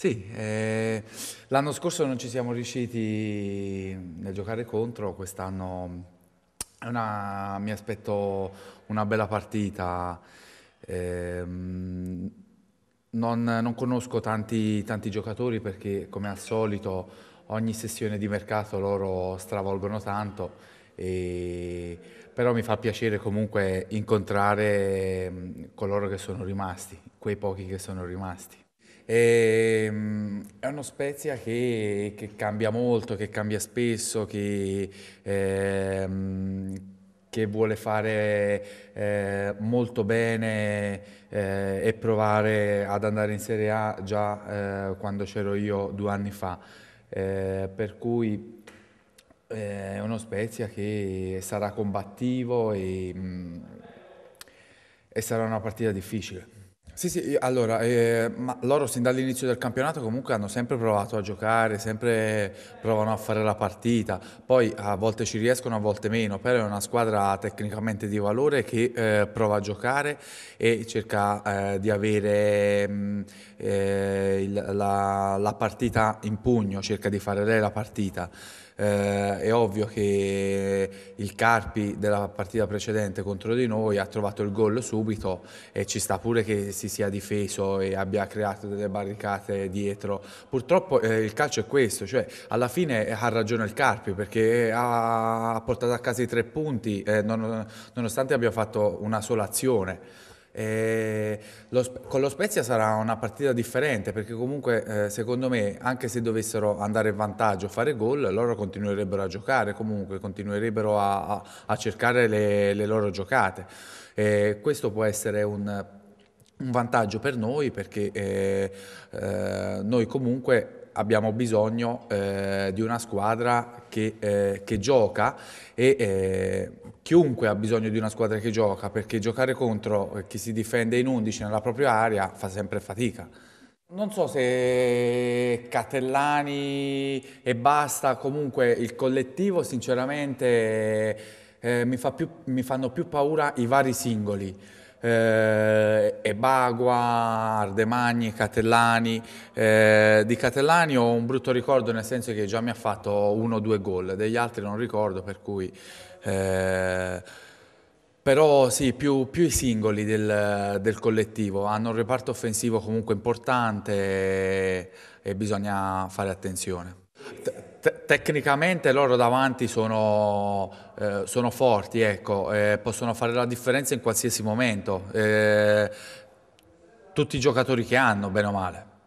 Sì, eh, l'anno scorso non ci siamo riusciti nel giocare contro, quest'anno una, mi aspetto una bella partita. Eh, non, non, conosco tanti, tanti giocatori perché come al solito ogni sessione di mercato loro stravolgono tanto, e, però mi fa piacere comunque incontrare mm, coloro che sono rimasti, quei pochi che sono rimasti. E, ehm, è uno Spezia che, che, cambia molto, che cambia spesso, che, eh, che vuole fare eh, molto bene eh, e provare ad andare in Serie A già eh, quando c'ero io due anni fa. Eh, per cui eh, è uno Spezia che sarà combattivo e, mm, e sarà una partita difficile. Sì, sì, allora, eh, ma loro sin dall'inizio del campionato comunque hanno sempre provato a giocare, sempre provano a fare la partita, poi a volte ci riescono, a volte meno, però è una squadra tecnicamente di valore che eh, prova a giocare e cerca eh, di avere mh, mm, eh, il- la, la partita in pugno, cerca di fare lei la partita. Eh, è ovvio che il Carpi della partita precedente contro di noi ha trovato il gol subito e ci sta pure che si si sia difeso e abbia creato delle barricate dietro. Purtroppo eh, il calcio è questo, cioè alla fine ha ragione il Carpi perché ha portato a casa i tre punti eh, non, nonostante abbia fatto una sola azione. Eh, lo, con lo Spezia sarà una partita differente perché comunque eh, secondo me anche se dovessero andare in vantaggio fare gol loro continuerebbero a giocare comunque continuerebbero a, a, a cercare le, le, loro giocate e eh, questo può essere un un vantaggio per noi perché eh, eh, noi comunque abbiamo bisogno eh, di una squadra che, eh, che gioca e eh, chiunque ha bisogno di una squadra che gioca perché giocare contro chi si difende in 11 nella propria area fa sempre fatica. Non so se Catellani e basta, comunque il collettivo sinceramente eh, mi, fa più, mi fanno più paura i vari singoli eh, Ebagua, Ardemagni, Catellani. Eh, di Catellani ho un brutto ricordo nel senso che già mi ha fatto uno o due gol, degli altri non ricordo, per cui... Eh, però sì, più, più i singoli del, del, collettivo, hanno un reparto offensivo comunque importante e, e bisogna fare attenzione tecnicamente loro davanti sono, eh, sono forti, ecco, eh, possono fare la differenza in qualsiasi momento. Eh, tutti i giocatori che hanno, bene o male.